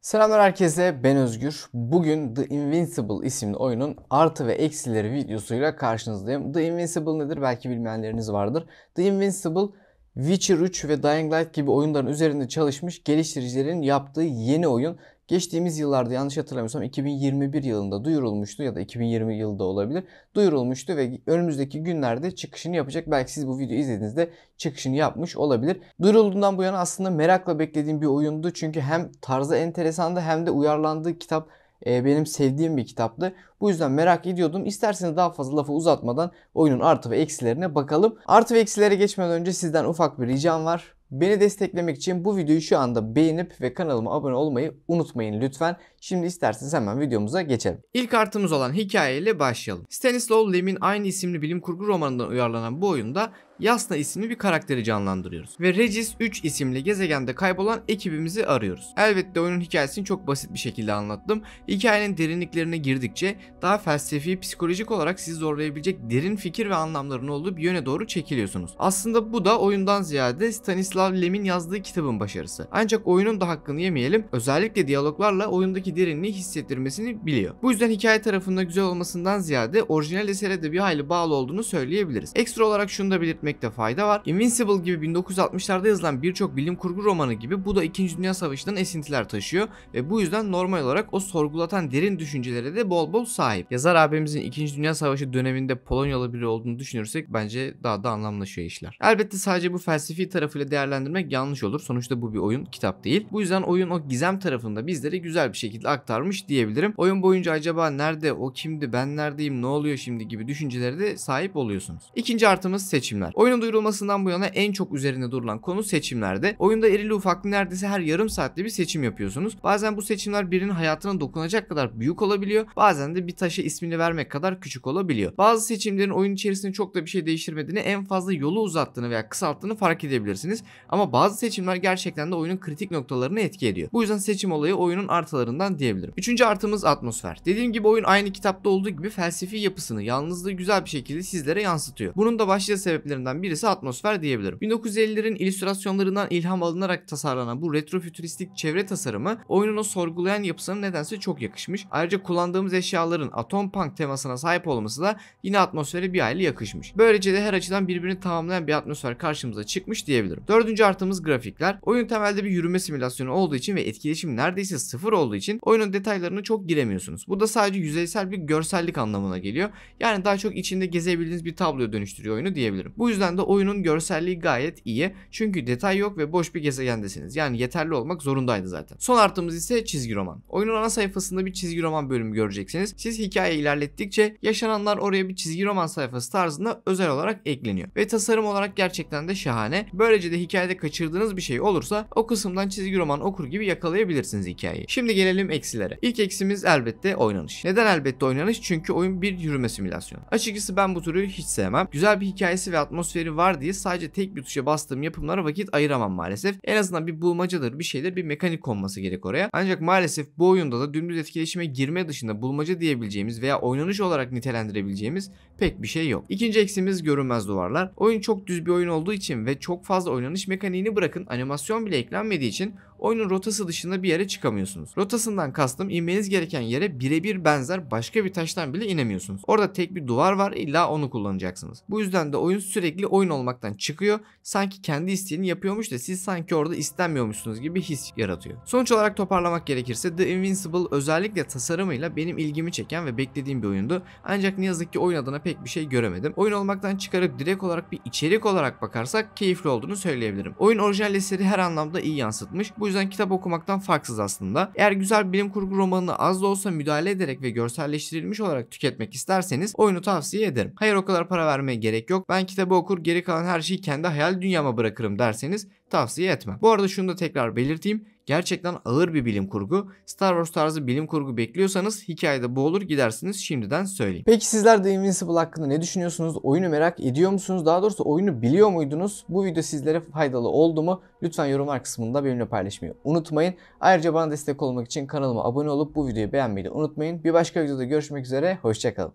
Selamlar herkese ben Özgür. Bugün The Invincible isimli oyunun artı ve eksileri videosuyla karşınızdayım. The Invincible nedir belki bilmeyenleriniz vardır. The Invincible Witcher 3 ve Dying Light gibi oyunların üzerinde çalışmış geliştiricilerin yaptığı yeni oyun. Geçtiğimiz yıllarda yanlış hatırlamıyorsam 2021 yılında duyurulmuştu ya da 2020 yılda olabilir. Duyurulmuştu ve önümüzdeki günlerde çıkışını yapacak. Belki siz bu video izlediğinizde çıkışını yapmış olabilir. Duyurulduğundan bu yana aslında merakla beklediğim bir oyundu. Çünkü hem tarzı enteresandı hem de uyarlandığı kitap e, benim sevdiğim bir kitaptı. Bu yüzden merak ediyordum. İsterseniz daha fazla lafı uzatmadan oyunun artı ve eksilerine bakalım. Artı ve eksilere geçmeden önce sizden ufak bir ricam var. Beni desteklemek için bu videoyu şu anda beğenip ve kanalıma abone olmayı unutmayın lütfen. Şimdi isterseniz hemen videomuza geçelim. İlk artımız olan hikayeyle başlayalım. Stanislaw Lem'in aynı isimli bilim kurgu romanından uyarlanan bu oyunda Yasna isimli bir karakteri canlandırıyoruz. Ve Regis 3 isimli gezegende kaybolan ekibimizi arıyoruz. Elbette oyunun hikayesini çok basit bir şekilde anlattım. Hikayenin derinliklerine girdikçe daha felsefi, psikolojik olarak sizi zorlayabilecek derin fikir ve anlamların olduğu bir yöne doğru çekiliyorsunuz. Aslında bu da oyundan ziyade Stanislav Lem'in yazdığı kitabın başarısı. Ancak oyunun da hakkını yemeyelim. Özellikle diyaloglarla oyundaki derinliği hissettirmesini biliyor. Bu yüzden hikaye tarafında güzel olmasından ziyade orijinal esere de bir hayli bağlı olduğunu söyleyebiliriz. Ekstra olarak şunu da belirtmek etmekte fayda var. Invincible gibi 1960'larda yazılan birçok bilim kurgu romanı gibi bu da 2. Dünya Savaşı'ndan esintiler taşıyor ve bu yüzden normal olarak o sorgulatan derin düşüncelere de bol bol sahip. Yazar abimizin 2. Dünya Savaşı döneminde Polonyalı biri olduğunu düşünürsek bence daha da anlamlaşıyor işler. Elbette sadece bu felsefi tarafıyla değerlendirmek yanlış olur. Sonuçta bu bir oyun, kitap değil. Bu yüzden oyun o gizem tarafında bizlere güzel bir şekilde aktarmış diyebilirim. Oyun boyunca acaba nerede, o kimdi, ben neredeyim, ne oluyor şimdi gibi düşüncelere de sahip oluyorsunuz. İkinci artımız seçimler. Oyunun duyurulmasından bu yana en çok üzerinde durulan konu seçimlerde. Oyunda erili ufaklı neredeyse her yarım saatte bir seçim yapıyorsunuz. Bazen bu seçimler birinin hayatına dokunacak kadar büyük olabiliyor. Bazen de bir taşa ismini vermek kadar küçük olabiliyor. Bazı seçimlerin oyun içerisinde çok da bir şey değiştirmediğini en fazla yolu uzattığını veya kısalttığını fark edebilirsiniz. Ama bazı seçimler gerçekten de oyunun kritik noktalarını etki ediyor. Bu yüzden seçim olayı oyunun artılarından diyebilirim. Üçüncü artımız atmosfer. Dediğim gibi oyun aynı kitapta olduğu gibi felsefi yapısını, yalnızlığı güzel bir şekilde sizlere yansıtıyor. Bunun da başlıca sebeplerinden örneklerinden birisi atmosfer diyebilirim. 1950'lerin illüstrasyonlarından ilham alınarak tasarlanan bu retrofütüristik çevre tasarımı oyunun o sorgulayan yapısına nedense çok yakışmış. Ayrıca kullandığımız eşyaların atom punk temasına sahip olması da yine atmosfere bir aile yakışmış. Böylece de her açıdan birbirini tamamlayan bir atmosfer karşımıza çıkmış diyebilirim. Dördüncü artımız grafikler. Oyun temelde bir yürüme simülasyonu olduğu için ve etkileşim neredeyse sıfır olduğu için oyunun detaylarına çok giremiyorsunuz. Bu da sadece yüzeysel bir görsellik anlamına geliyor. Yani daha çok içinde gezebildiğiniz bir tabloya dönüştürüyor oyunu diyebilirim. Bu bu yüzden de oyunun görselliği gayet iyi. Çünkü detay yok ve boş bir gezegendesiniz. Yani yeterli olmak zorundaydı zaten. Son artımız ise çizgi roman. Oyunun ana sayfasında bir çizgi roman bölümü göreceksiniz. Siz hikaye ilerlettikçe yaşananlar oraya bir çizgi roman sayfası tarzında özel olarak ekleniyor. Ve tasarım olarak gerçekten de şahane. Böylece de hikayede kaçırdığınız bir şey olursa o kısımdan çizgi roman okur gibi yakalayabilirsiniz hikayeyi. Şimdi gelelim eksilere. İlk eksimiz elbette oynanış. Neden elbette oynanış? Çünkü oyun bir yürüme simülasyonu. Açıkçası ben bu türü hiç sevmem. Güzel bir hikayesi ve atmosferi atmosferi var diye sadece tek bir tuşa bastığım yapımlara vakit ayıramam maalesef. En azından bir bulmacadır bir şeydir bir mekanik konması gerek oraya. Ancak maalesef bu oyunda da dümdüz etkileşime girme dışında bulmaca diyebileceğimiz veya oynanış olarak nitelendirebileceğimiz pek bir şey yok. İkinci eksimiz görünmez duvarlar. Oyun çok düz bir oyun olduğu için ve çok fazla oynanış mekaniğini bırakın animasyon bile eklenmediği için oyunun rotası dışında bir yere çıkamıyorsunuz. Rotasından kastım inmeniz gereken yere birebir benzer başka bir taştan bile inemiyorsunuz. Orada tek bir duvar var illa onu kullanacaksınız. Bu yüzden de oyun sürekli oyun olmaktan çıkıyor. Sanki kendi isteğini yapıyormuş da siz sanki orada istenmiyormuşsunuz gibi his yaratıyor. Sonuç olarak toparlamak gerekirse The Invincible özellikle tasarımıyla benim ilgimi çeken ve beklediğim bir oyundu. Ancak ne yazık ki oyun adına pek bir şey göremedim. Oyun olmaktan çıkarıp direkt olarak bir içerik olarak bakarsak keyifli olduğunu söyleyebilirim. Oyun orijinal eseri her anlamda iyi yansıtmış. Bu yüzden kitap okumaktan farksız aslında. Eğer güzel bilim kurgu romanını az da olsa müdahale ederek ve görselleştirilmiş olarak tüketmek isterseniz oyunu tavsiye ederim. Hayır o kadar para vermeye gerek yok. Ben kitabı okur geri kalan her şeyi kendi hayal dünyama bırakırım derseniz tavsiye etmem. Bu arada şunu da tekrar belirteyim. Gerçekten ağır bir bilim kurgu. Star Wars tarzı bilim kurgu bekliyorsanız hikayede boğulur gidersiniz şimdiden söyleyeyim. Peki sizler de Invincible hakkında ne düşünüyorsunuz? Oyunu merak ediyor musunuz? Daha doğrusu oyunu biliyor muydunuz? Bu video sizlere faydalı oldu mu? Lütfen yorumlar kısmında benimle paylaşmayı unutmayın. Ayrıca bana destek olmak için kanalıma abone olup bu videoyu beğenmeyi de unutmayın. Bir başka videoda görüşmek üzere. Hoşçakalın.